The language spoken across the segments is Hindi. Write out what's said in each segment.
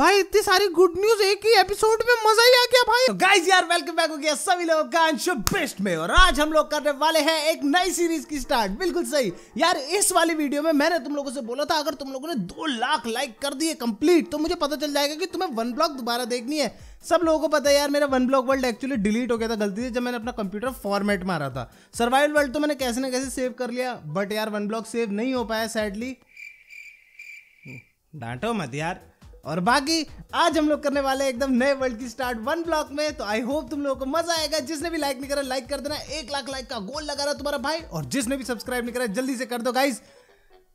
भाई इतनी सारी गुड न्यूज एक ही एपिसोड में मजा ही आ गया भाई तो गाइस यार वेलकम बैक हो गया सभी लोगों का अंशु बेस्ट में और आज हम लोग करने वाले हैं एक नई सीरीज की स्टार्ट बिल्कुल सही यार इस वाली वीडियो में मैंने तुम लोगों से बोला था अगर तुम लोगों ने दो लाख लाइक कर दिए कंप्लीट तो मुझे पता चल जाएगा कि तुम्हें वन ब्लॉक दोबारा देखनी है सब लोगों को पता है यार मेरा one block world actually delete हो गया था गलती से जब मैंने अपना कंप्यूटर फॉर्मेट मारा था सर्वाइवल वर्ल्ड तो मैंने कैसे ना कैसे सेव कर लिया बट यार वन ब्लॉक सेव नहीं हो पाया सैडली डांटो मत यार और बाकी आज हम लोग करने वाले एकदम नए वर्ल्ड की स्टार्ट वन ब्लॉक में तो आई होप तुम लोगों को मजा आएगा जिसने भी लाइक नहीं करा लाइक कर देना एक लाख लाइक का गोल लगा रहा तुम्हारा भाई और जिसने भी सब्सक्राइब नहीं करा जल्दी से कर दो गाइज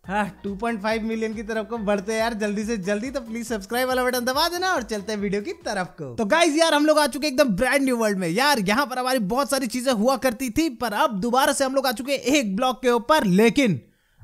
हाँ फाइव मिलियन की तरफ को बढ़ते हैं यार जल्दी से जल्दी तो प्लीज सब्सक्राइब वाला बटन दबा देना और चलते हैं वीडियो की तरफ को तो गाइज यार हम लोग आ चुके एकदम ब्रांड न्यू वर्ल्ड में यार यहाँ पर हमारी बहुत सारी चीजें हुआ करती थी पर अब दोबारा से हम लोग आ चुके एक ब्लॉक के ऊपर लेकिन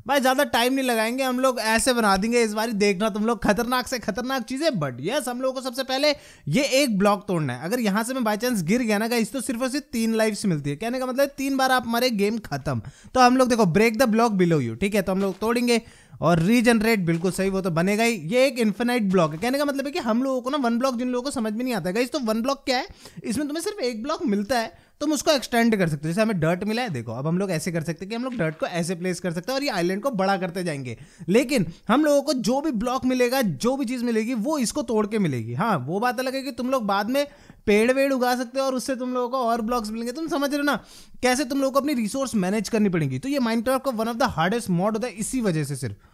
भाई ज़्यादा टाइम नहीं लगाएंगे हम लोग ऐसे बना देंगे इस बार देखना तुम लोग खतरनाक से खतरनाक चीज़ें बट यस हम लोगों को सबसे पहले ये एक ब्लॉक तोड़ना है अगर यहाँ से मैं बाई चांस गिर गया ना गाइस तो सिर्फ और सिर्फ तीन लाइफ मिलती है कहने का मतलब तीन बार आप हमारे गेम खत्म तो हम लोग देखो break the block below you ठीक है तो हम लोग तोड़ेंगे और रीजनरेट बिल्कुल सही वो तो बनेगा ही ये एक इन्फिनाइट ब्लॉक है कहने का मतलब है कि हम लोगों को ना वन ब्लॉक जिन लोगों को समझ में नहीं आता है गाइस तो वन ब्लॉक क्या है इसमें तुम्हें सिर्फ एक ब्लॉक मिलता है तुम उसको एक्सटेंड कर सकते हो जैसे हमें डर्ट मिला है देखो अब हम लोग ऐसे कर सकते हैं कि हम लोग डर्ट को ऐसे प्लेस कर सकते हैं और ये आइलैंड को बड़ा करते जाएंगे लेकिन हम लोगों को जो भी ब्लॉक मिलेगा जो भी चीज़ मिलेगी वो इसको तोड़ के मिलेगी हाँ वो बात अलग है कि तुम लोग बाद में पेड़ वेड़ उगा सकते हो और उससे तुम लोगों को और ब्लॉक्स मिलेंगे तुम समझ रहे हो ना कैसे तुम लोगों को अपनी रिसोर्स मैनेज करनी पड़ेगी तो ये माइंड का one of the hardest mod होता है इसी वजह से सिर्फ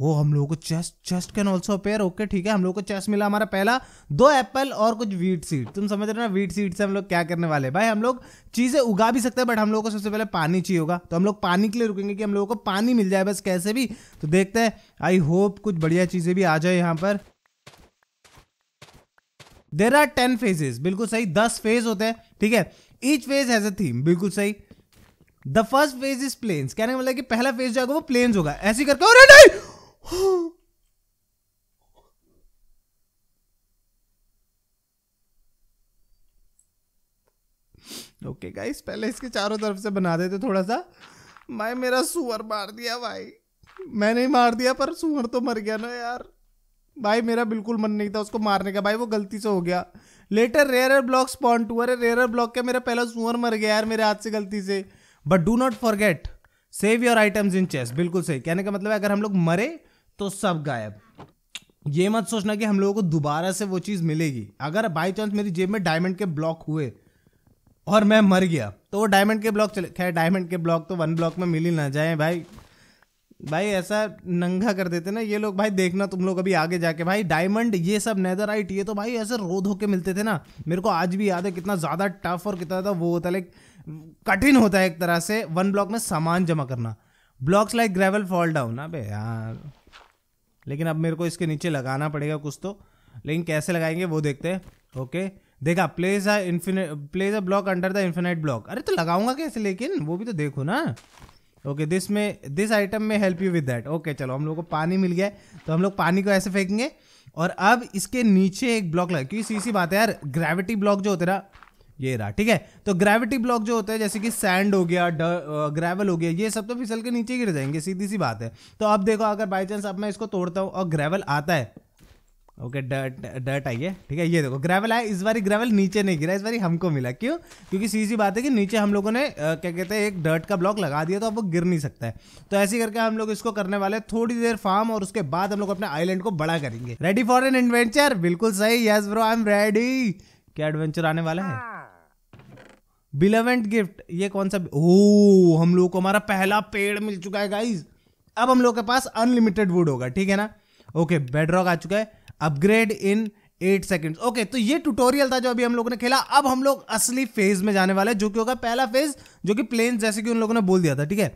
वो हम लोगों को chest chest can also appear okay ठीक है हम लोग को चेस्ट मिला हमारा पहला दो एप्पल और कुछ वीट सीड तुम समझ रहे हो ना वीट सीड से हम लोग क्या करने वाले भाई हम लोग चीज़ें उगा भी सकते हैं बट हम लोग को सबसे पहले पानी चाहिए होगा तो हम लोग पानी के लिए रुकेंगे कि हम लोगों को पानी मिल जाए बस कैसे भी तो देखते हैं आई होप कुछ बढ़िया चीज़ें भी आ जाए यहाँ पर देर आर टेन फेजेज बिल्कुल सही दस फेज होते हैं ठीक है each phase has a theme बिल्कुल सही the first phase is plains कहने का मतलब कि पहला फेज जो होगा वो प्लेन्स होगा ऐसी करके अरे नहीं ओके गाइस पहले इसके चारों तरफ से बना देते थोड़ा सा भाई मेरा सुअर मार दिया भाई मैंने ही मार दिया पर सुअर तो मर गया ना यार भाई मेरा बिल्कुल मन नहीं था उसको मारने का भाई वो गलती से हो गया later rare block spawn to अरे रेयर ब्लॉक के मेरा पहला सुअर मर गया यार मेरे हाथ से गलती से but do not forget save your items in chest बिल्कुल सही कहने का मतलब है अगर हम लोग मरे तो सब गायब ये मत सोचना कि हम लोगों को दोबारा से वो चीज़ मिलेगी अगर बाई चांस मेरी जेब में डायमंड के ब्लॉक हुए और मैं मर गया तो वो डायमंड के ब्लॉक चले खैर डायमंड के ब्लॉक तो वन ब्लॉक में मिल ही ना जाए भाई भाई ऐसा नंगा कर देते ना ये लोग भाई देखना तुम लोग अभी आगे जाके भाई डायमंड ये सब नैदर आइट ये तो भाई ऐसे रोध होके मिलते थे ना मेरे को आज भी याद है कितना ज़्यादा टफ और कितना ज़्यादा वो होता है लाइक कठिन होता है एक तरह से वन ब्लॉक में सामान जमा करना blocks like gravel fall down अबे यार लेकिन अब मेरे को इसके नीचे लगाना पड़ेगा कुछ तो लेकिन कैसे लगाएंगे वो देखते हैं ओके देखा place a infinite place a block under the infinite block अरे तो लगाऊंगा कैसे लेकिन वो भी तो देखो ना okay this may this item may help you with that okay चलो हम लोग को पानी मिल गया तो हम लोग पानी को ऐसे फेंकेंगे और अब इसके नीचे एक ब्लॉक लगा क्योंकि सी सी बात है यार ग्रेविटी ब्लॉक जो होते ना ये रहा ठीक है तो ग्रेविटी ब्लॉक जो होता है जैसे कि सैंड हो गया ग्रेवल हो गया ये सब तो फिसल के नीचे गिर जाएंगे सीधी सी बात है तो अब देखो अगर बाई चांस अब मैं इसको तोड़ता हूँ और ग्रेवल आता है ओके डर्ट डर्ट आई है ठीक है ये देखो ग्रेवल आया इस बारी ग्रेवल नीचे नहीं गिरा इस बारी हमको मिला क्यों क्योंकि सीधी बात है कि नीचे हम लोगों ने क्या कहते हैं एक डर्ट का ब्लॉक लगा दिया तो अब वो गिर नहीं सकता है तो ऐसे करके हम लोग इसको करने वाले थोड़ी देर फार्म और उसके बाद हम लोग अपने आईलैंड को बड़ा करेंगे रेडी फॉर एन एडवेंचर बिल्कुल सही yes bro I am ready क्या एडवेंचर आने वाला है बिलेवेंट गिफ्ट ये कौन सा ओ हम लोग को हमारा पहला पेड़ मिल चुका है गाइज अब हम लोग के पास अनलिमिटेड वुड होगा ठीक है ना ओके बेड रॉक आ चुका है upgrade in eight seconds okay तो ये ट्यूटोरियल था जो अभी हम लोगों ने खेला अब हम लोग असली फेज में जाने वाले हैं जो कि होगा पहला फेज जो कि प्लेन जैसे कि उन लोगों ने बोल दिया था ठीक है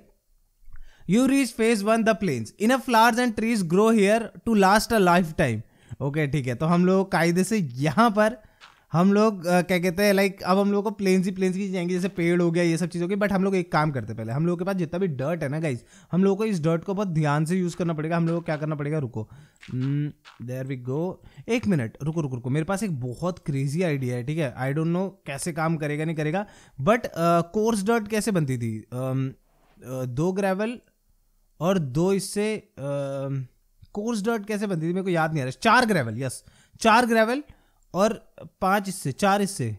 you reach phase one the plains in a flowers and trees grow here to last a lifetime okay ठीक है तो हम लोग कायदे से यहाँ पर हम लोग क्या कहते हैं लाइक अब हम लोग को प्लेन्स ही प्लेन्स की जाएंगे जैसे पेड़ हो गया ये सब चीज़ की बट हम लोग एक काम करते पहले हम लोग के पास जितना भी डर्ट है ना गाइज हम लोग को इस डर्ट को बहुत ध्यान से यूज़ करना पड़ेगा हम लोग को क्या करना पड़ेगा रुको देर वी गो एक मिनट रुको रुको रुको मेरे पास एक बहुत क्रेजी आइडिया है ठीक है आई डोंट नो कैसे काम करेगा नहीं करेगा बट कोर्स डर्ट कैसे बनती थी uh, दो ग्रेवल और दो इससे कोर्स डर्ट कैसे बनती थी मेरे को याद नहीं आ रहा चार ग्रेवल यस चार ग्रेवल और पाँच इससे चार इससे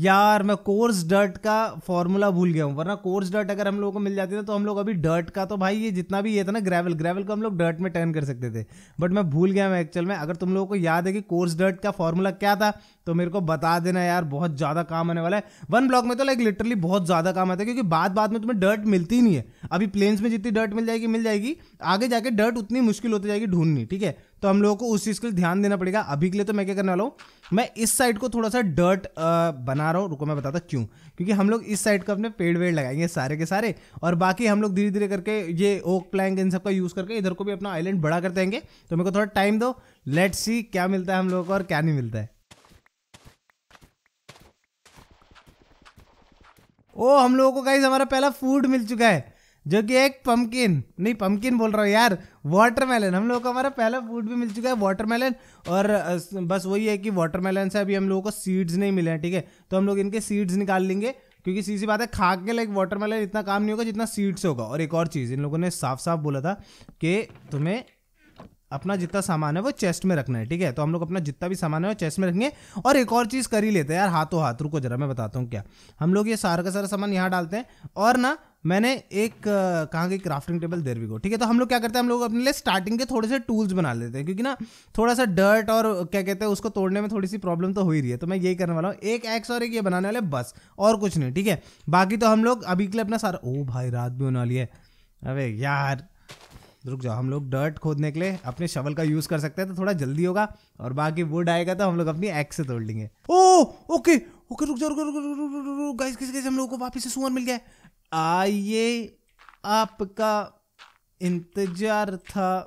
यार मैं कोर्स डर्ट का फॉर्मूला भूल गया हूँ वरना कोर्स डर्ट अगर हम लोगों को मिल जाती ना तो हम लोग अभी डर्ट का तो भाई ये जितना भी ये था ना ग्रेवल ग्रेवल को हम लोग डर्ट में टर्न कर सकते थे बट मैं भूल गया मैं एक्चुअल में अगर तुम लोगों को याद है कि कोर्स डर्ट का फॉर्मूला क्या था तो मेरे को बता देना यार बहुत ज़्यादा काम आने वाला है वन ब्लॉक में तो लाइक लिटरली बहुत ज़्यादा काम आता है क्योंकि बाद बाद में तुम्हें डर्ट मिलती ही नहीं है अभी प्लेन्स में जितनी डर्ट मिल जाएगी मिल जाएगी आगे जाके डर्ट उतनी मुश्किल होती जाएगी ढूंढनी ठीक है तो हम लोगों को उस चीज़ के लिए ध्यान देना पड़ेगा अभी के लिए तो मैं क्या करने वाला हूँ मैं इस साइड को थोड़ा सा डर्ट बना रहा हूँ रुको मैं बताता क्यों क्योंकि हम लोग इस साइड को अपने पेड़ वेड़ लगाएंगे सारे के सारे और बाकी हम लोग धीरे धीरे करके ये ओक प्लैंक इन सब का यूज़ करके इधर को भी अपना आइलैंड बड़ा कर देंगे तो मेरे को थोड़ा टाइम दो लेट सी क्या मिलता है हम लोगों को और क्या नहीं मिलता है ओ हम लोगों को गाइज हमारा पहला फूड मिल चुका है जो कि एक पम्पकिन नहीं पम्पकिन बोल रहा हूँ यार वाटरमेलन हम लोग को हमारा पहला फूड भी मिल चुका है वाटरमेलन और बस वही है कि वाटरमेलन से अभी हम लोगों को सीड्स नहीं मिले हैं ठीक है तो हम लोग इनके सीड्स निकाल लेंगे क्योंकि सीधी बात है खा के लाइक वाटरमेलन इतना काम नहीं होगा जितना सीड्स होगा और एक और चीज़ इन लोगों ने साफ साफ बोला था कि तुम्हें अपना जितना सामान है वो चेस्ट में रखना है ठीक है तो हम लोग अपना जितना भी सामान है वो चेस्ट में रखेंगे और एक और चीज़ कर ही लेते हैं यार हाथों हाथ रुको जरा मैं बताता हूँ क्या हम लोग ये सारा का सारा सामान यहाँ डालते हैं और ना मैंने एक कहाँ कि क्राफ्टिंग टेबल देर भी को ठीक है तो हम लोग क्या करते हैं हम लोग अपने लिए स्टार्टिंग के थोड़े से टूल्स बना लेते हैं क्योंकि ना थोड़ा सा डर्ट और क्या कहते हैं उसको तोड़ने में थोड़ी सी प्रॉब्लम तो हो ही रही है तो मैं यही करने वाला हूँ एक एक्स और एक ये बनाने वाले बस और कुछ नहीं ठीक है बाकी तो हम लोग अभी के लिए अपना सारा ओ भाई रात भी होने वाली है अरे यार रुक जाओ हम लोग डर्ट खोदने के लिए अपने शवल का यूज कर सकते हैं तो थोड़ा जल्दी होगा और बाकी वुड आएगा तो हम लोग अपनी एक्स से तोड़ लेंगे ओ ओके ओके रुक जाओ रुक जाओ गाइस गाइस हम लोगों को वापस से सुअर मिल गया आइए आपका इंतजार था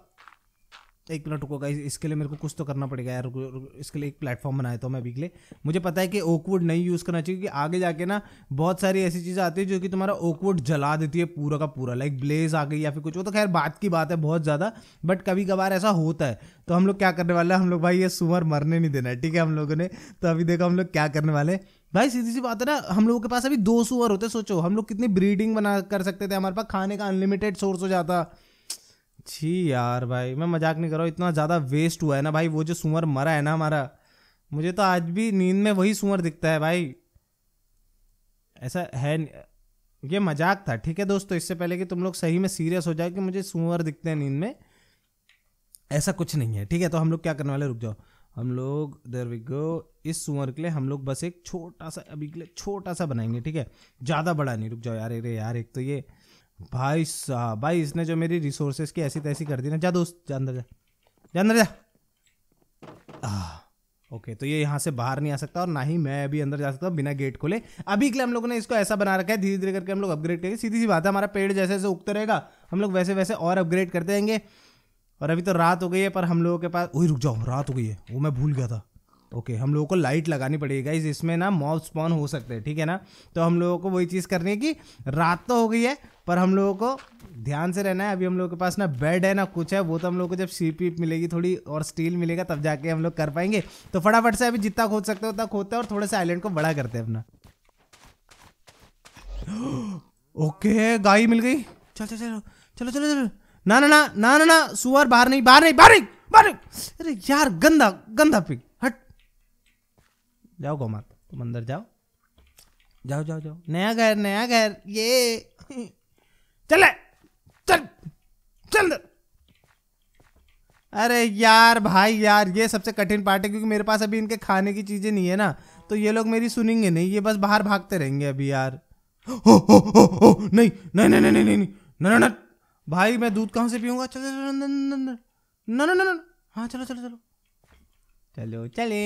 एक मिनट रुको गाइस इसके लिए मेरे को कुछ तो करना पड़ेगा यार इसके लिए एक प्लेटफॉर्म बनाया था मैं अभी के लिए मुझे पता है कि ओकवुड नहीं यूज़ करना चाहिए क्योंकि आगे जाके ना बहुत सारी ऐसी चीज़ें आती है जो कि तुम्हारा ओकवुड जला देती है पूरा का पूरा लाइक ब्लेज आ गई या फिर कुछ वो तो खैर बात की बात है बहुत ज़्यादा बट कभी कभार ऐसा होता है तो हम लोग क्या करने वाले हैं हम लोग भाई ये सुमर मरने नहीं देना है ठीक है हम लोगों ने तो अभी देखो हम लोग क्या करने वाले हैं भाई सीधी सी बात है ना हम लोगों के पास अभी दो सुअर होते सोचो हम लोग कितनी ब्रीडिंग बना कर सकते थे हमारे पास खाने का अनलिमिटेड सोर्स हो जाता छी यार भाई मैं मजाक नहीं कर रहा हूँ इतना ज़्यादा वेस्ट हुआ है ना भाई वो जो सुअर मरा है ना हमारा मुझे तो आज भी नींद में वही सुअर दिखता है भाई ऐसा है ये मजाक था ठीक है दोस्तों इससे पहले कि तुम लोग सही में सीरियस हो जाए कि मुझे सुअर दिखते हैं नींद में ऐसा कुछ नहीं है ठीक है तो हम लोग क्या करने वाले रुक जाओ हम लोग देर वी गो इस सुअर के लिए हम लोग बस एक छोटा सा अभी के लिए छोटा सा बनाएंगे ठीक है ज़्यादा बड़ा नहीं रुक जाओ यार अरे यार एक तो ये भाई साहब भाई इसने जो मेरी रिसोर्सेज की ऐसी तैसी कर दी ना जा दोस्त जा अंदर जा जा अंदर जा आ, ओके तो ये यहाँ से बाहर नहीं आ सकता और ना ही मैं अभी अंदर जा सकता हूँ बिना गेट खोले अभी के लिए हम लोगों ने इसको ऐसा बना रखा है धीरे धीरे करके हम लोग अपग्रेड करेंगे सीधी सी बात है हमारा पेड़ जैसे जैसे उगते रहेगा हम लोग वैसे वैसे और अपग्रेड करते रहेंगे और अभी तो रात हो गई है पर हम लोगों के पास वही रुक जाओ रात हो गई है वो मैं भूल गया था ओके हम लोगों को लाइट लगानी पड़ेगी गाइज इसमें ना मॉब स्पॉन हो सकते हैं ठीक है ना तो हम लोगों को वही चीज़ करनी है कि रात तो हो गई है पर हम लोगों को ध्यान से रहना है अभी हम लोगों के पास ना बेड है ना कुछ है वो तो हम लोगों को जब सीप वीप मिलेगी थोड़ी और स्टील मिलेगा तब जाके हम लोग कर पाएंगे तो फटाफट से अभी जितना खोद सकते हो उतना खोदते हैं और थोड़े से आइलैंड को बड़ा करते हैं अपना ओके गाय मिल गई चलो चलो चलो चलो चलो चलो ना ना ना ना ना ना सुअर बाहर नहीं बाहर नहीं बाहर नहीं बाहर नहीं अरे यार गंदा गंदा पिक हट जाओ गौ माता तुम अंदर जाओ जाओ जाओ जाओ नया घर नया घर ये चले चल चल अरे यार भाई यार ये सबसे कठिन पार्ट है क्योंकि मेरे पास अभी इनके खाने की चीजें नहीं है ना तो ये लोग मेरी सुनेंगे नहीं ये बस बाहर भागते रहेंगे अभी यार हो हो हो हो नहीं नहीं नहीं नहीं नहीं नहीं भाई मैं दूध कहाँ से पीऊंगा चलो चलो ना ना ना ना हाँ चलो चलो चलो चलो चले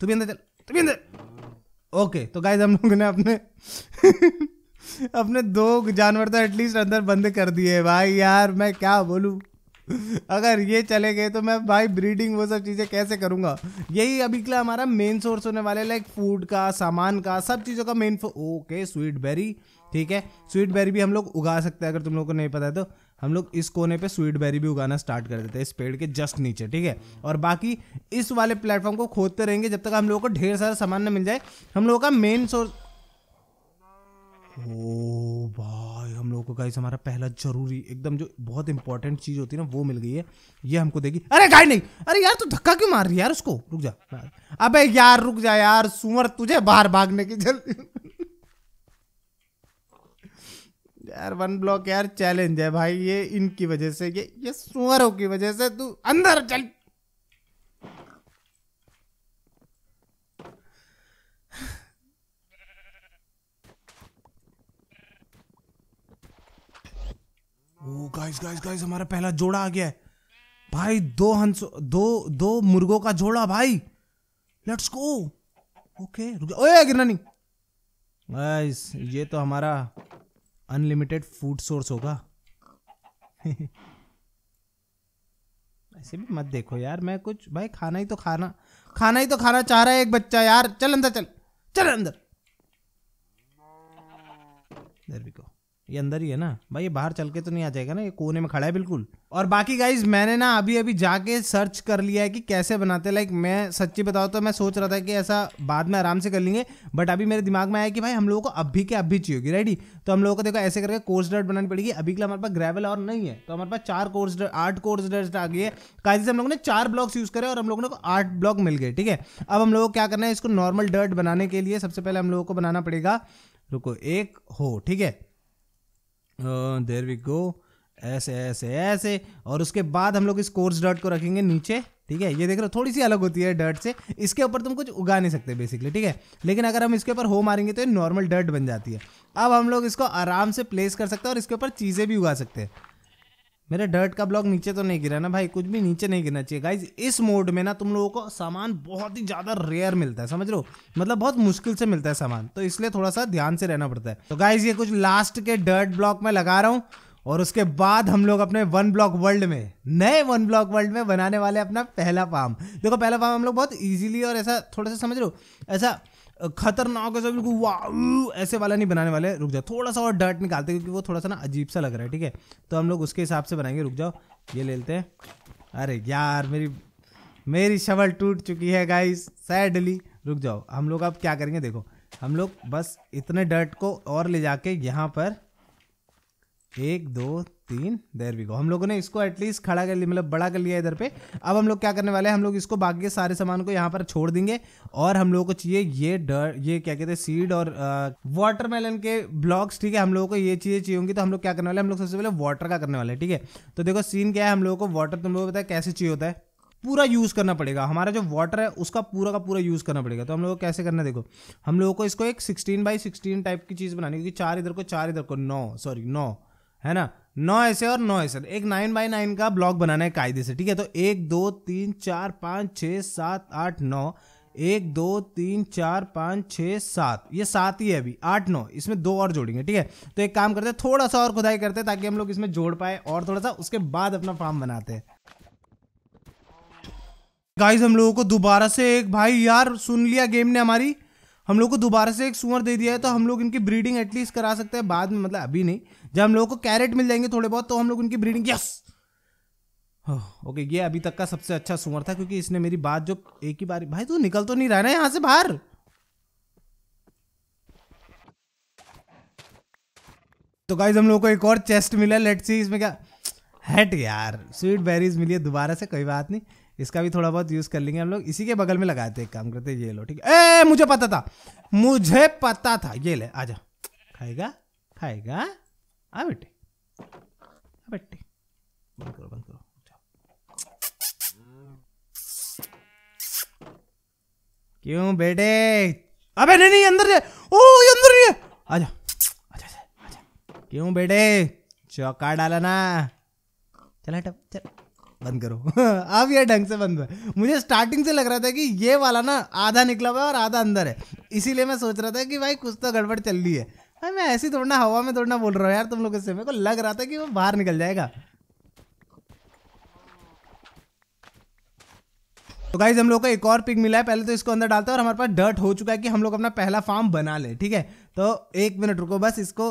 तू भी अंदर चल तू भी अंदर ओके तो गाइज हम लोगों ने अपने अपने दो जानवर तो एटलीस्ट अंदर बंद कर दिए भाई यार मैं क्या बोलूँ अगर ये चले गए तो मैं भाई ब्रीडिंग वो सब चीज़ें कैसे करूँगा यही अभी के लिए हमारा मेन सोर्स होने वाला है लाइक फूड का सामान का सब चीज़ों का मेन ओके स्वीट बेरी ठीक है स्वीट बेरी भी हम लोग उगा सकते हैं अगर तुम लोगों को नहीं पता है तो हम लोग इस कोने पे स्वीट बेरी भी उगाना स्टार्ट कर देते हैं इस पेड़ के जस्ट नीचे ठीक है और बाकी इस वाले प्लेटफॉर्म को खोदते रहेंगे जब तक हम लोगों को ढेर सारा सामान ना मिल जाए हम लोगों का मेन सोर्स ओ भाई हम लोगों को गाइस हमारा पहला जरूरी एकदम जो बहुत इंपॉर्टेंट चीज़ होती है ना वो मिल गई है ये हमको देगी अरे गाय नहीं अरे यार तू तो धक्का क्यों मार रही है यार उसको रुक जा अबे यार रुक जा यार सुमर तुझे बाहर भागने की जल्दी यार वन ब्लॉक यार चैलेंज है भाई ये इनकी वजह से ये ये सुअरों की वजह से तू अंदर चल गाइस गाइस गाइस हमारा पहला जोड़ा आ गया है भाई दो हंस दो दो मुर्गों का जोड़ा भाई लेट्स गो ओके रुक ओए गिरना नहीं गाइस ये तो हमारा अनलिमिटेड फूड सोर्स होगा ऐसे भी मत देखो यार मैं कुछ भाई खाना ही तो खाना खाना ही तो खाना चाह रहा है एक बच्चा यार चल अंदर चल चल अंदर देर वी गो ये अंदर ही है ना भाई ये बाहर चल के तो नहीं आ जाएगा ना ये कोने में खड़ा है बिल्कुल और बाकी गाइज मैंने ना अभी अभी जाके सर्च कर लिया है कि कैसे बनाते लाइक मैं सच्ची बताऊँ तो मैं सोच रहा था कि ऐसा बाद में आराम से कर लेंगे बट अभी मेरे दिमाग में आया कि भाई हम लोगों को अभी के अभी चाहिए होगी रेडी तो हम लोगों को देखो ऐसे करके कोर्स डर्ट बनानी पड़ेगी अभी के लिए हमारे पास ग्रेवल और नहीं है तो हमारे पास चार कोर्स आठ कोर्स डर्ट आ गई है काजी से हम लोगों ने चार ब्लॉक्स यूज़ करे और हम लोगों को आठ ब्लॉक मिल गए ठीक है अब हम लोगों को क्या करना है इसको नॉर्मल डर्ट बनाने के लिए सबसे पहले हम लोगों को बनाना पड़ेगा रुको एक हो ठीक है देर वी गो ऐसे ऐसे ऐसे और उसके बाद हम लोग इस कोर्स डॉट को रखेंगे नीचे ठीक है ये देख रहे हो थोड़ी सी अलग होती है डर्ट से इसके ऊपर तुम कुछ उगा नहीं सकते बेसिकली ठीक है लेकिन अगर हम इसके ऊपर हो मारेंगे तो ये नॉर्मल डर्ट बन जाती है अब हम लोग इसको आराम से प्लेस कर सकते हैं और इसके ऊपर चीज़ें भी उगा सकते हैं मेरा डर्ट का ब्लॉक नीचे तो नहीं गिरा ना भाई कुछ भी नीचे नहीं गिरना चाहिए गाइज इस मोड में ना तुम लोगों को सामान बहुत ही ज़्यादा रेयर मिलता है समझ लो मतलब बहुत मुश्किल से मिलता है सामान तो इसलिए थोड़ा सा ध्यान से रहना पड़ता है तो गाइज ये कुछ लास्ट के डर्ट ब्लॉक में लगा रहा हूँ और उसके बाद हम लोग अपने वन ब्लॉक वर्ल्ड में नए वन ब्लॉक वर्ल्ड में बनाने वाले अपना पहला फार्म देखो पहला फार्म हम लोग बहुत ईजिली और ऐसा थोड़ा सा समझ लो ऐसा खतरनाक ऐसा बिल्कुल वाह ऐसे वाला नहीं बनाने वाले रुक जाओ थोड़ा सा और डर्ट निकालते क्योंकि वो थोड़ा सा ना अजीब सा लग रहा है ठीक है तो हम लोग उसके हिसाब से बनाएंगे रुक जाओ ये ले लेते हैं अरे यार मेरी मेरी शवल टूट चुकी है गाइस सैडली रुक जाओ हम लोग अब क्या करेंगे देखो हम लोग बस इतने डर्ट को और ले जाके यहाँ पर एक दो तीन देर भी गो हम लोगों ने इसको एटलीस्ट खड़ा कर लिया मतलब बड़ा कर लिया इधर पे अब हम लोग क्या करने वाले हैं हम लोग इसको बाकी के सारे सामान को यहाँ पर छोड़ देंगे और हम लोगों को चाहिए ये डर ये क्या कहते हैं सीड और वाटरमेलन के ब्लॉक्स ठीक है हम लोगों को ये चीज़ें चाहिए होंगी तो हम लोग क्या करने वाले हम लोग सबसे पहले वाटर का करने वाले ठीक है तो देखो सीन क्या है हम लोगों को वाटर तुम लोग बताए कैसे चाहिए होता है पूरा यूज़ करना पड़ेगा हमारा जो वाटर है उसका पूरा का पूरा यूज़ करना पड़ेगा तो हम लोग को कैसे करना देखो हम लोगों को इसको एक सिक्सटीन बाई सिक्सटीन टाइप की चीज़ बनानी क्योंकि चार इधर को चार इधर को नौ सॉरी नौ है ना नौ ऐसे और नौ ऐसे एक नाइन बाई नाइन का ब्लॉक बनाना है कायदे से ठीक है तो एक दो तीन चार पाँच छः सात आठ नौ एक दो तीन चार पाँच छः सात ये सात ही है अभी आठ नौ इसमें दो और जोड़ेंगे ठीक है तो एक काम करते हैं थोड़ा सा और खुदाई करते हैं ताकि हम लोग इसमें जोड़ पाए और थोड़ा सा उसके बाद अपना फार्म बनाते हैं गाइज हम लोगों को दोबारा से एक भाई यार सुन लिया गेम ने हमारी हम लोग को दोबारा से एक सुअर दे दिया है तो हम लोग इनकी ब्रीडिंग एटलीस्ट करा सकते हैं बाद में मतलब अभी नहीं जब हम लोग को कैरेट मिल जाएंगे थोड़े बहुत तो हम लोग इनकी ब्रीडिंग यस ओके ये अभी तक का सबसे अच्छा सुअर था क्योंकि इसने मेरी बात जो एक ही बार भाई तू निकल तो नहीं रहा ना यहाँ से बाहर तो गाइज हम लोग को एक और चेस्ट मिला लेट्स सी इसमें क्या हट यार स्वीट बेरीज मिली है दोबारा से कोई बात नहीं इसका भी थोड़ा बहुत यूज़ कर लेंगे हम लोग इसी के बगल में लगाते एक काम करते ये लो ठीक है ए मुझे पता था मुझे पता था ये ले आ जा खाएगा खाएगा आ बेटे आ बेटे बंद करो बंद करो क्यों बेटे अबे नहीं नहीं अंदर जा ओ ये अंदर नहीं है आ जा आ जा क्यों बेटे चौका डाला ना चल हटो चल बंद करो अब ये ढंग से बंद हुआ मुझे स्टार्टिंग से लग रहा था कि ये वाला ना आधा निकला हुआ है और आधा अंदर है इसीलिए मैं सोच रहा था कि भाई कुछ तो गड़बड़ चल रही है भाई हाँ, मैं ऐसी थोड़ा हवा में थोड़ा बोल रहा हूँ यार तुम लोग इससे मेरे को लग रहा था कि वो बाहर निकल जाएगा तो गाइज हम लोग को एक और पिक मिला है पहले तो इसको अंदर डालते हैं और हमारे पास डर्ट हो चुका है कि हम लोग अपना पहला फार्म बना ले ठीक है तो एक मिनट रुको बस इसको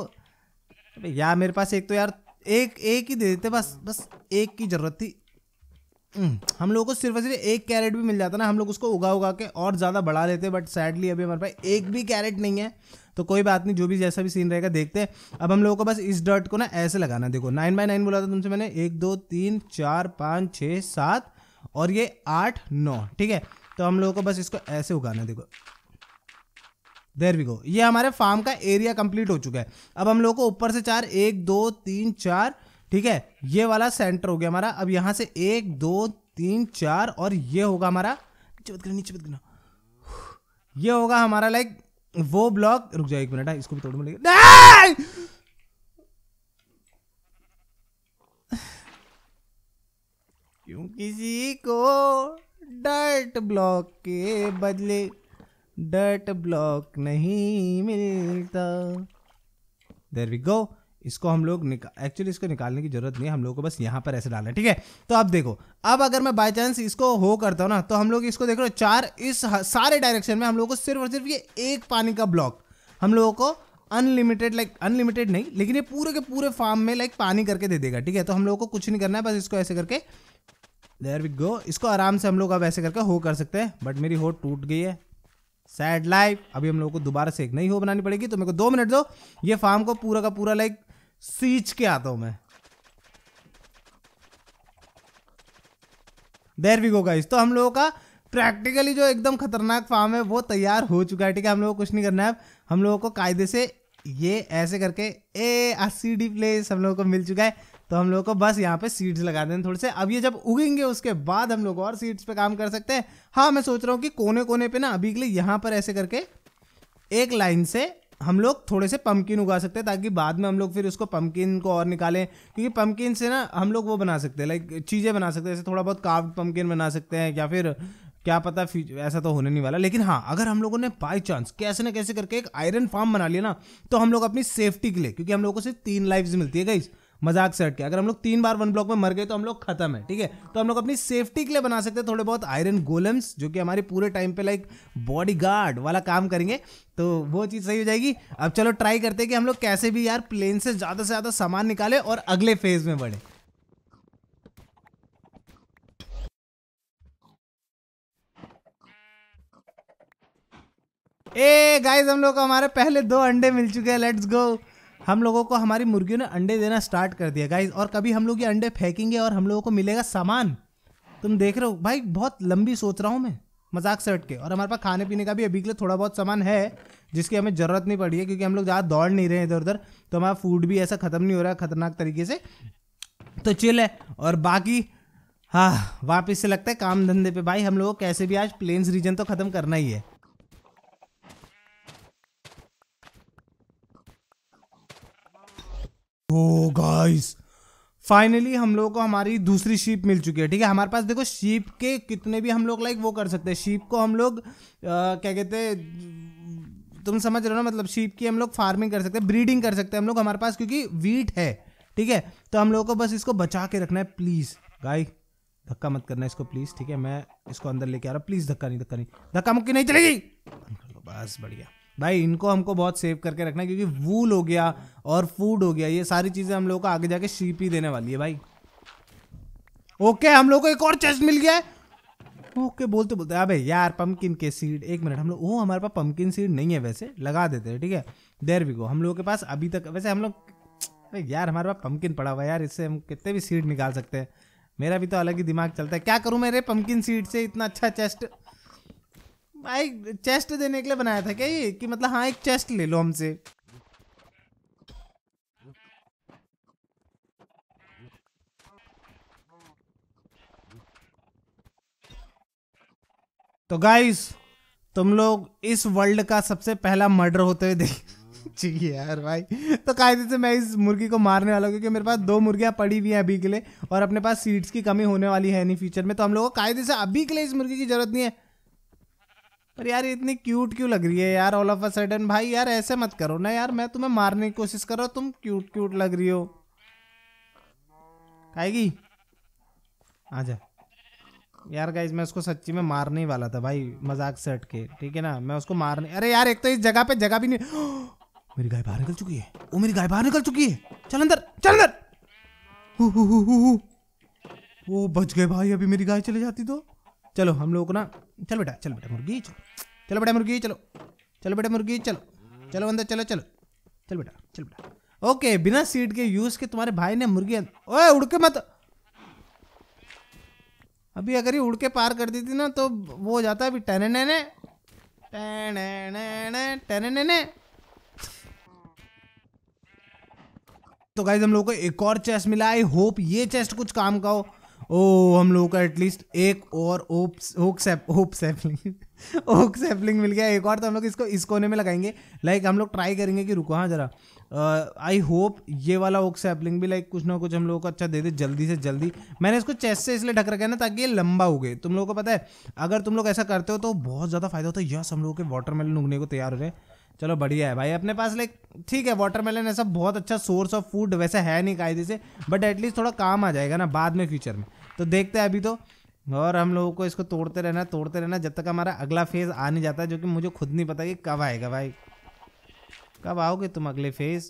यार मेरे पास एक तो यार एक एक ही दे देते बस बस एक की जरूरत थी हम लोगों को सिर्फ सिर्फ एक कैरेट भी मिल जाता ना हम लोग उसको उगा उगा के और ज़्यादा बढ़ा लेते बट सैडली अभी हमारे पास एक भी कैरेट नहीं है तो कोई बात नहीं जो भी जैसा भी सीन रहेगा देखते हैं अब हम लोगों को बस इस डर्ट को ना ऐसे लगाना देखो नाइन बाई नाइन बोला था तुमसे मैंने एक दो तीन चार पाँच छः सात और ये आठ नौ ठीक है तो हम लोगों को बस इसको ऐसे उगाना देखो देर वी गो ये हमारे फार्म का एरिया कंप्लीट हो चुका है अब हम लोग को ऊपर से चार एक दो तीन चार ठीक है ये वाला सेंटर हो गया हमारा अब यहां से एक दो तीन चार और ये होगा हमारा नीचे मत गिरना नीचे मत ये होगा हमारा लाइक वो ब्लॉक रुक जाए एक मिनट हाँ, इसको भी तोड़ मिलेगा क्यों किसी को डर्ट ब्लॉक के बदले डर्ट ब्लॉक नहीं मिलता देर वी गो इसको हम लोग एक्चुअली इसको निकालने की जरूरत नहीं है हम लोग को बस यहाँ पर ऐसे डालना है ठीक है तो अब देखो अब अगर मैं बाई चांस इसको हो करता हूँ ना तो हम लोग इसको देख रहे हो चार इस सारे डायरेक्शन में हम लोग को सिर्फ और सिर्फ ये एक पानी का ब्लॉक हम लोगों को अनलिमिटेड लाइक अनलिमिटेड नहीं लेकिन ये पूरे के पूरे फार्म में लाइक पानी करके दे देगा ठीक है तो हम लोगों को कुछ नहीं करना है बस इसको ऐसे करके देर वी गो इसको आराम से हम लोग अब ऐसे करके हो कर सकते हैं बट मेरी हो टूट गई है सैड लाइफ अभी हम लोग को दोबारा से एक नई हो बनानी पड़ेगी तो मेरे को दो मिनट दो ये फार्म को पूरा का पूरा लाइक सींच के आता हूं मैं देर वी गो गाइस तो हम लोगों का प्रैक्टिकली जो एकदम खतरनाक फार्म है वो तैयार हो चुका है ठीक है हम लोगों को कुछ नहीं करना है हम लोगों को कायदे से ये ऐसे करके ए डी प्लेस हम लोगों को मिल चुका है तो हम लोगों को बस यहाँ पे सीड्स लगा दें थोड़े से अब ये जब उगेंगे उसके बाद हम लोग और सीड्स पे काम कर सकते हैं हाँ मैं सोच रहा हूँ कि कोने कोने पे ना अभी के लिए यहाँ पर ऐसे करके एक लाइन से हम लोग थोड़े से पम्पकिन उगा सकते हैं ताकि बाद में हम लोग फिर उसको पम्पकिन को और निकालें क्योंकि पम्पकिन से ना हम लोग वो बना सकते हैं लाइक चीज़ें बना सकते हैं जैसे थोड़ा बहुत काव पम्पकिन बना सकते हैं या फिर क्या पता ऐसा तो होने नहीं वाला लेकिन हाँ अगर हम लोगों ने बाई चांस कैसे ना कैसे करके एक आयरन फार्म बना लिया ना तो हम लोग अपनी सेफ्टी के लिए क्योंकि हम लोगों को सिर्फ तीन लाइफ मिलती है गाइज़ मजाक से हटके अगर हम लोग तीन बार वन ब्लॉक में मर गए तो हम लोग खत्म है ठीक है तो हम लोग अपनी सेफ्टी के लिए बना सकते हैं थोड़े बहुत आयरन गोलम्स जो कि हमारे पूरे टाइम पे लाइक बॉडी गार्ड वाला काम करेंगे तो वो चीज़ सही हो जाएगी अब चलो ट्राई करते हैं कि हम लोग कैसे भी यार प्लेन से ज़्यादा से ज़्यादा सामान निकाले और अगले फेज में बढ़े ए गाइस हम लोग को हमारे पहले दो अंडे मिल चुके हैं लेट्स गो हम लोगों को हमारी मुर्गियों ने अंडे देना स्टार्ट कर दिया गाइज और कभी हम लोग ये अंडे फेंकेंगे और हम लोगों को मिलेगा सामान तुम देख रहे हो भाई बहुत लंबी सोच रहा हूँ मैं मजाक से हट के और हमारे पास खाने पीने का भी अभी के लिए थोड़ा बहुत सामान है जिसकी हमें ज़रूरत नहीं पड़ी है क्योंकि हम लोग ज़्यादा दौड़ नहीं रहे इधर उधर तो हमारा फूड भी ऐसा ख़त्म नहीं हो रहा है ख़तरनाक तरीके से तो चिल है और बाकी हाँ वापस से लगता है काम धंधे पे भाई हम लोग कैसे भी आज प्लेन्स रीजन तो ख़त्म करना ही है ओ गाइस फाइनली हम लोगों को हमारी दूसरी शीप मिल चुकी है ठीक है हमारे पास देखो शीप के कितने भी हम लोग लाइक वो कर सकते हैं शीप को हम लोग क्या कहते हैं तुम समझ रहे हो ना मतलब शीप की हम लोग फार्मिंग कर सकते हैं ब्रीडिंग कर सकते हैं हम लोग हमारे पास क्योंकि वीट है ठीक है तो हम लोगों को बस इसको बचा के रखना है प्लीज़ गाय धक्का मत करना इसको प्लीज़ ठीक है मैं इसको अंदर लेके आ रहा हूँ प्लीज़ धक्का नहीं धक्का नहीं धक्का मुक्की नहीं चलेगी बस बढ़िया भाई इनको हमको बहुत सेव करके रखना है क्योंकि वूल हो गया और फूड हो गया ये सारी चीज़ें हम लोग को आगे जाके शीप ही देने वाली है भाई ओके हम लोग को एक और चेस्ट मिल गया है ओके बोलते बोलते अबे यार पम्पकिन के सीड एक मिनट हम लोग ओ हमारे पास पम्पकिन सीड नहीं है वैसे लगा देते हैं ठीक है देर भी गो हम लोगों के पास अभी तक वैसे हम लोग अरे यार हमारे पास पम्पकिन पड़ा हुआ है यार इससे हम कितने भी सीड निकाल सकते हैं मेरा भी तो अलग ही दिमाग चलता है क्या करूँ मेरे पम्पकिन सीड से इतना अच्छा चेस्ट भाई हाँ, चेस्ट देने के लिए बनाया था क्या ये कि मतलब हाँ एक चेस्ट ले लो हमसे तो गाइस तुम लोग इस वर्ल्ड का सबसे पहला मर्डर होते हुए देख चाहिए यार भाई तो कायदे से मैं इस मुर्गी को मारने वाला हूँ क्योंकि मेरे पास दो मुर्गियाँ पड़ी हुई हैं अभी के लिए और अपने पास सीड्स की कमी होने वाली है नहीं फ्यूचर में तो हम लोगों को कायदे से अभी के लिए इस मुर्गी की जरूरत नहीं है पर यार इतनी क्यूट क्यों लग रही है यार ऑल ऑफ अ सडन भाई यार ऐसे मत करो ना यार मैं तुम्हें मारने की कोशिश कर रहा हूँ तुम क्यूट क्यूट लग रही हो खाएगी आ जा यार गाइज मैं उसको सच्ची में मारने ही वाला था भाई मजाक से के ठीक है ना मैं उसको मारने अरे यार एक तो इस जगह पे जगह भी नहीं मेरी गाय बाहर निकल चुकी है वो मेरी गाय बाहर निकल चुकी है चल अंदर चल अंदर ओ बच गए भाई अभी मेरी गाय चली जाती तो चलो हम लोग को ना चल बेटा चल बेटा मुर्गी चलो चलो बेटा मुर्गी चलो चलो बेटा मुर्गी चलो चलो अंदर चलो चलो चल बेटा चल बेटा ओके बिना सीट के यूज़ के तुम्हारे भाई ने मुर्गी ओए उड़ के मत अभी अगर ये उड़ के पार कर दी थी ना तो वो हो जाता अभी टने नैने नैने तो गाइज हम लोग को एक और चेस्ट मिला आई होप ये चेस्ट कुछ काम का हो ओ हम लोगों का एटलीस्ट एक और ओक सैप ओप सैपलिंग ओक सैपलिंग मिल गया एक और तो हम लोग इसको इस कोने में लगाएंगे लाइक हम लोग ट्राई करेंगे कि रुको हाँ जरा आई uh, होप ये वाला ओक सैपलिंग भी लाइक कुछ ना कुछ हम लोगों को अच्छा दे दे जल्दी से जल्दी मैंने इसको चेस्ट से इसलिए ढक रखा है ना ताकि ये लंबा हो गए तुम लोगों को पता है अगर तुम लोग ऐसा करते हो तो बहुत ज़्यादा फायदा होता है यस हम लोगों के वाटरमेलन उगने को तैयार हो रहे हैं चलो बढ़िया है भाई अपने पास लाइक ठीक है वाटरमेलन ऐसा बहुत अच्छा सोर्स ऑफ फूड वैसे है नहीं कायदे से बट एटलीस्ट थोड़ा काम आ जाएगा ना बाद में फ्यूचर में तो देखते हैं अभी तो और हम लोगों को इसको तोड़ते रहना तोड़ते रहना जब तक हमारा अगला फेज आ नहीं जाता जो कि मुझे खुद नहीं पता कि कब आएगा भाई कब आओगे तुम अगले फेज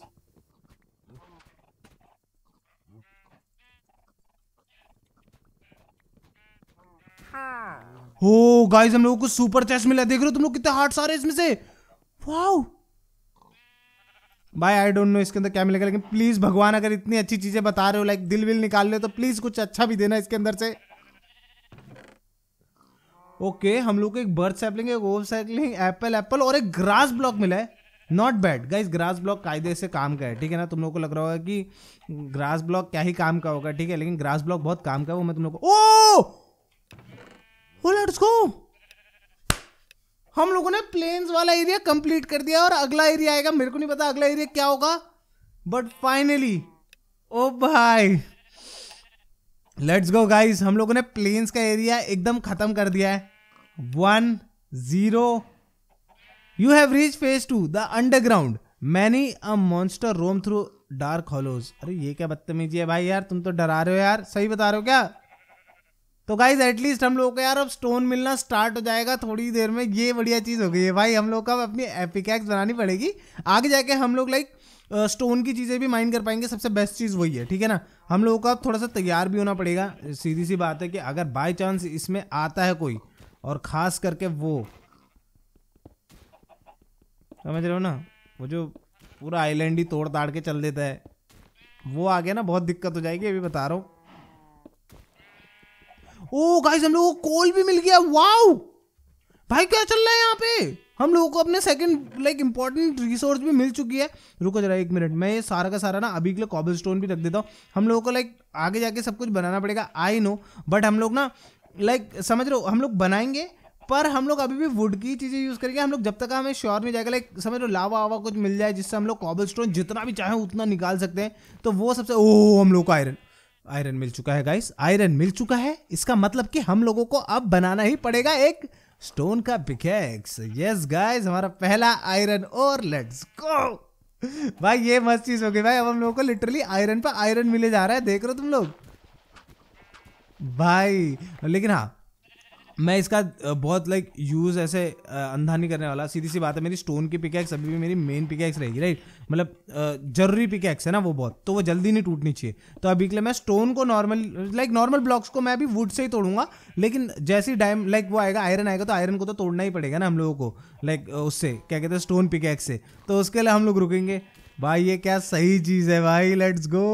हाँ। हो गाइस हम लोगों को सुपर चेस्ट मिला देख रहे हो तुम लोग कितने हार्ट सारे इसमें से वाह भाई आई डोंट नो इसके अंदर क्या मिलेगा लेकिन प्लीज़ भगवान अगर इतनी अच्छी चीज़ें बता रहे हो लाइक दिल विल निकाल रहे तो प्लीज़ कुछ अच्छा भी देना इसके अंदर से ओके okay, हम लोग को एक बर्थ सैपलिंग एक ओव सैपलिंग एप्पल एप्पल और एक ग्रास ब्लॉक मिला है not bad guys grass block कायदे से काम का है ठीक है ना तुम लोग को लग रहा होगा कि ग्रास ब्लॉक क्या ही काम का होगा ठीक है लेकिन ग्रास ब्लॉक बहुत काम का है वो मैं तुम लोग को ओ लेट्स गो हम लोगों ने प्लेन्स वाला एरिया कंप्लीट कर दिया और अगला एरिया आएगा मेरे को नहीं पता अगला एरिया क्या होगा बट फाइनली ओ भाई लेट्स गो गाइस हम लोगों ने प्लेन्स का एरिया एकदम खत्म कर दिया है one zero you have reach phase two the underground many a monster roam through dark hollows अरे ये क्या बदतमीजी है भाई यार तुम तो डरा रहे हो यार सही बता रहे हो क्या तो गाइज एटलीस्ट हम लोग को यार अब स्टोन मिलना स्टार्ट हो जाएगा थोड़ी देर में ये बढ़िया चीज़ हो गई है भाई हम लोग को अब अपनी एपिकैक्स बनानी पड़ेगी आगे जाके हम लोग लाइक स्टोन की चीज़ें भी माइंड कर पाएंगे सबसे बेस्ट चीज़ वही है ठीक है ना हम लोगों को अब थोड़ा सा तैयार भी होना पड़ेगा सीधी सी बात है कि अगर बाई चांस इसमें आता है कोई और ख़ास करके वो समझ रहे हो ना वो जो पूरा आइलैंड ही तोड़ताड़ के चल देता है वो आ गया ना बहुत दिक्कत हो जाएगी अभी बता रहा हूँ ओ गाइस हम लोगों को कॉल भी मिल गया वाओ भाई क्या चल रहा है यहाँ पे हम लोगों को अपने सेकंड लाइक इंपॉर्टेंट रिसोर्स भी मिल चुकी है रुको जरा एक मिनट मैं ये सारा का सारा ना अभी के लिए कॉबल स्टोन भी रख देता हूँ हम लोगों को लाइक आगे जाके सब कुछ बनाना पड़ेगा आई नो बट हम लोग ना लाइक समझ रहे हो हम लोग बनाएंगे पर हम लोग अभी भी वुड की चीज़ें यूज़ करेंगे हम लोग जब तक हमें श्योर नहीं जाएगा लाइक समझ लो लावा वावा कुछ मिल जाए जिससे हम लोग कॉबल स्टोन जितना भी चाहें उतना निकाल सकते हैं तो वो सबसे ओ हम लोग को आयरन आयरन मिल चुका है गाइस आयरन मिल चुका है इसका मतलब कि हम लोगों को अब बनाना ही पड़ेगा एक स्टोन का पिकेक्स यस गाइस हमारा पहला आयरन और लेट्स गो भाई ये मस्त चीज हो गई भाई अब हम लोगों को लिटरली आयरन पर आयरन मिले जा रहा है देख रहे हो तुम लोग भाई लेकिन हाँ मैं इसका बहुत लाइक यूज़ ऐसे अंधा नहीं करने वाला सीधी सी बात है मेरी स्टोन की पिकैक्स अभी भी मेरी मेन पिकैक्स रहेगी राइट मतलब जरूरी पिकैक्स है ना वो बहुत तो वो जल्दी नहीं टूटनी चाहिए तो अभी के लिए मैं स्टोन को नॉर्मल लाइक नॉर्मल ब्लॉक्स को मैं अभी वुड से ही तोड़ूंगा लेकिन जैसे ही डायम लाइक वो आएगा आयरन आएगा तो आयरन को तो तोड़ना ही पड़ेगा ना हम लोगों को लाइक उससे क्या कहते हैं स्टोन पिकैक्स से तो उसके लिए हम लोग रुकेंगे भाई ये क्या सही चीज़ है भाई लेट्स गो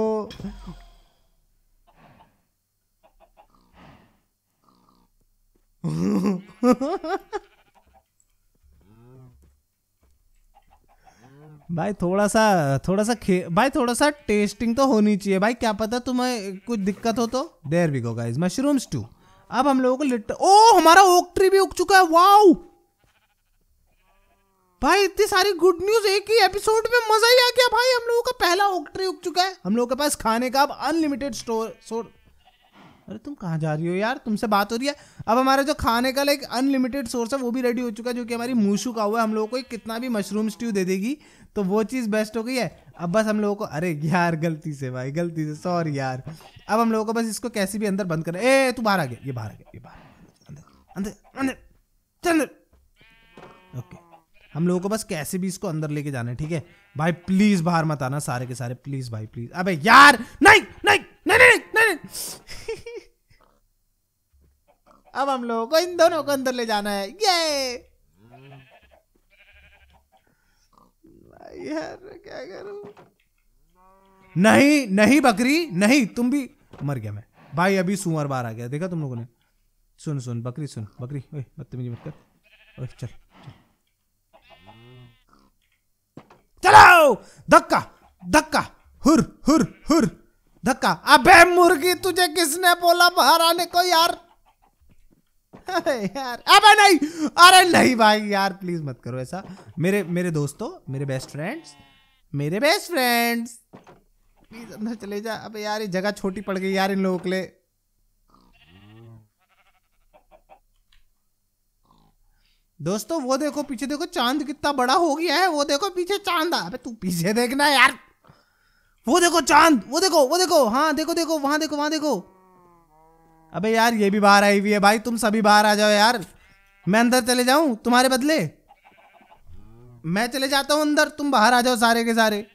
भाई थोड़ा सा थोड़ा सा खे भाई थोड़ा सा टेस्टिंग तो होनी चाहिए भाई क्या पता तुम्हें कुछ दिक्कत हो तो देर भी गो गाइज मशरूम्स टू अब हम लोगों को लिट ओ हमारा ओक ट्री भी उग चुका है वाओ भाई इतनी सारी गुड न्यूज एक ही एपिसोड में मजा ही आ गया भाई हम लोगों का पहला ओक ट्री उग चुका है हम लोगों के पास खाने का अब अनलिमिटेड स्टोर अरे तुम कहाँ जा रही हो यार तुमसे बात हो रही है अब हमारा जो खाने का लाइक अनलिमिटेड सोर्स है वो भी रेडी हो चुका है जो कि हमारी मूशू का हुआ है हम लोगों को कितना भी मशरूम स्ट्यू दे देगी तो वो चीज़ बेस्ट हो गई है अब बस हम लोगों को अरे यार गलती से भाई गलती से सॉरी यार अब हम लोगों को बस इसको कैसे भी अंदर बंद कर ए तू बाहर आ गया ये बाहर आ गया ये बाहर अंदर अंदर अंदर चंदर ओके हम लोगों को बस कैसे भी इसको अंदर लेके जाना है ठीक है भाई प्लीज बाहर मत आना सारे के सारे प्लीज भाई प्लीज अबे यार नहीं नहीं नहीं नहीं नहीं अब हम लोगों को इन दोनों को अंदर ले जाना है ये यार क्या करूं नहीं नहीं बकरी नहीं तुम भी मर गया मैं भाई अभी सुअर बार आ गया देखा तुम लोगों ने सुन सुन बकरी सुन बकरी ओए बदतमीजी मत कर ओए चल चलो धक्का धक्का हुर हुर हुर धक्का अबे मुर्गी तुझे किसने बोला बाहर आने को यार यार अबे नहीं अरे नहीं भाई यार प्लीज मत करो ऐसा मेरे मेरे दोस्तों मेरे बेस्ट फ्रेंड्स मेरे बेस्ट फ्रेंड्स प्लीज अंदर चले जा अबे यार ये जगह छोटी पड़ गई यार इन लोगों के लिए दोस्तों वो देखो पीछे देखो चांद कितना बड़ा हो गया है वो देखो पीछे चांद अबे तू पीछे देखना यार वो देखो चांद वो देखो वो देखो हाँ देखो देखो वहां देखो वहां देखो अबे यार ये भी बाहर आई हुई है भाई तुम सभी बाहर आ जाओ यार मैं अंदर चले जाऊं तुम्हारे बदले मैं चले जाता हूं अंदर तुम बाहर आ जाओ सारे के सारे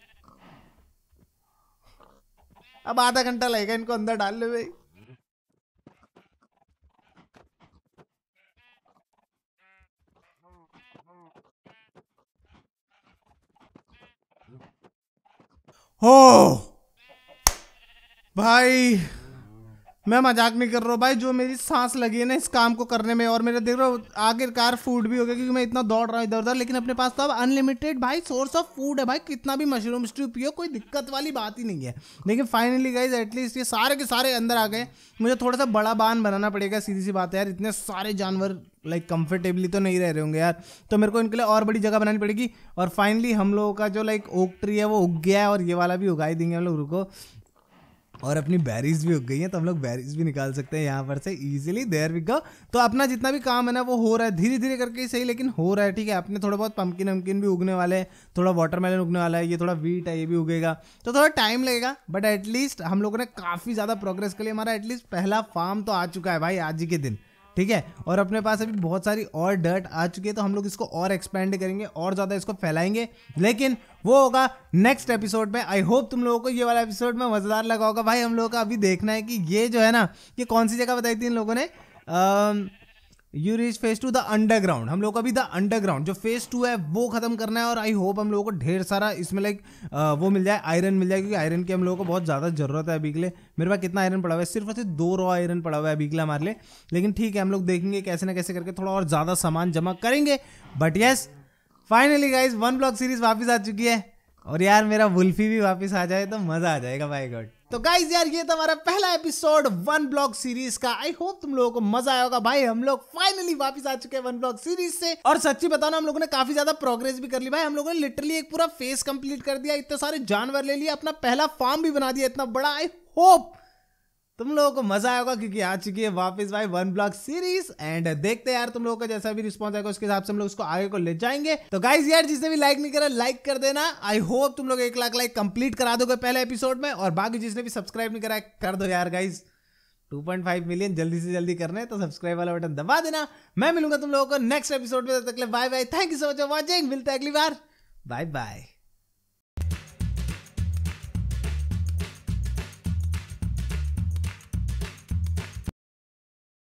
अब आधा घंटा लगेगा इनको अंदर डाल ले भाई हो भाई मैं मजाक नहीं कर रहा हूँ भाई जो मेरी सांस लगी है ना इस काम को करने में और मेरा देख रहा हूँ आखिरकार फूड भी हो गया क्योंकि मैं इतना दौड़ रहा हूँ इधर उधर लेकिन अपने पास तो अब अनलिमिटेड भाई सोर्स ऑफ फूड है भाई कितना भी मशरूम स्ट्यू पियो कोई दिक्कत वाली बात ही नहीं है लेकिन फाइनली गाइज एटलीस्ट ये सारे के सारे अंदर आ गए मुझे थोड़ा सा बड़ा बांध बनाना पड़ेगा सीधी सी बात है यार इतने सारे जानवर लाइक कंफर्टेबली तो नहीं रह रहे होंगे यार तो मेरे को इनके लिए और बड़ी जगह बनानी पड़ेगी और फाइनली हम लोगों का जो लाइक ओक ट्री है वो उग गया है और ये वाला भी उगा ही देंगे हम लोग रुको और अपनी बैरीज भी उग गई हैं तो हम लोग बैरीज भी निकाल सकते हैं यहाँ पर से इजीली देयर वी गो तो अपना जितना भी काम है ना वो हो रहा है धीरे धीरे करके ही सही लेकिन हो रहा है ठीक है अपने थोड़ा बहुत पम्पकिन वमकिन भी उगने वाले हैं थोड़ा वाटरमेलन उगने वाला है ये थोड़ा वीट है ये भी उगेगा तो थोड़ा टाइम लगेगा बट एटलीस्ट हम लोगों ने काफ़ी ज़्यादा प्रोग्रेस कर लिया हमारा एटलीस्ट पहला फार्म तो आ चुका है भाई आज ही के दिन ठीक है और अपने पास अभी बहुत सारी और डर्ट आ चुकी है तो हम लोग इसको और एक्सपेंड करेंगे और ज़्यादा इसको फैलाएंगे लेकिन वो होगा नेक्स्ट एपिसोड में आई होप तुम लोगों को ये वाला एपिसोड में मज़ेदार लगा होगा भाई हम लोगों का अभी देखना है कि ये जो है ना ये कौन सी जगह बताई थी इन लोगों ने ah, you reach phase two the underground हम लोग अभी द अंडरग्राउंड जो फेज टू है वो खत्म करना है और आई होप हम लोगों को ढेर सारा इसमें लाइक वो मिल जाए आयरन मिल जाए क्योंकि आयरन की हम लोगों को बहुत ज़्यादा जरूरत है अभी के लिए मेरे पास कितना आयरन पड़ा हुआ है सिर्फ ऐसे दो रॉ आयरन पड़ा हुआ है अभी के लिए हमारे लिए लेकिन ठीक है हम लोग देखेंगे कैसे ना कैसे करके थोड़ा और ज़्यादा सामान जमा करेंगे but yes finally guys one block series वापस आ चुकी है और यार मेरा वुल्फी भी वापस आ जाए तो मज़ा आ जाएगा बाई गॉड तो गाइज यार ये था हमारा पहला एपिसोड वन ब्लॉग सीरीज का आई होप तुम लोगों को मजा आया होगा भाई हम लोग फाइनली वापस आ चुके हैं वन ब्लॉग सीरीज से और सच्ची बताना हम लोगों ने काफी ज्यादा प्रोग्रेस भी कर ली भाई हम लोगों ने लिटरली एक पूरा फेस कंप्लीट कर दिया इतने सारे जानवर ले लिया अपना पहला फार्म भी बना दिया इतना बड़ा आई होप तुम लोगों को मजा आएगा क्योंकि आ चुकी है वापस भाई वन ब्लॉक सीरीज एंड देखते हैं यार तुम लोगों का जैसा भी रिस्पॉन्स आएगा उसके हिसाब से हम लोग उसको आगे को ले जाएंगे तो गाइज यार जिसने भी लाइक नहीं करा लाइक कर देना आई होप तुम लोग एक लाख लाइक कंप्लीट करा दोगे पहले एपिसोड में और बाकी जिसने भी सब्सक्राइब नहीं करा कर दो यार गाइज 2.5 मिलियन जल्दी से जल्दी करने तो सब्सक्राइब वाला बटन दबा देना मैं मिलूंगा तुम लोगों को नेक्स्ट एपिसोड में तब तक bye bye thank you so much for watching मिलते हैं अगली बार बाय बाय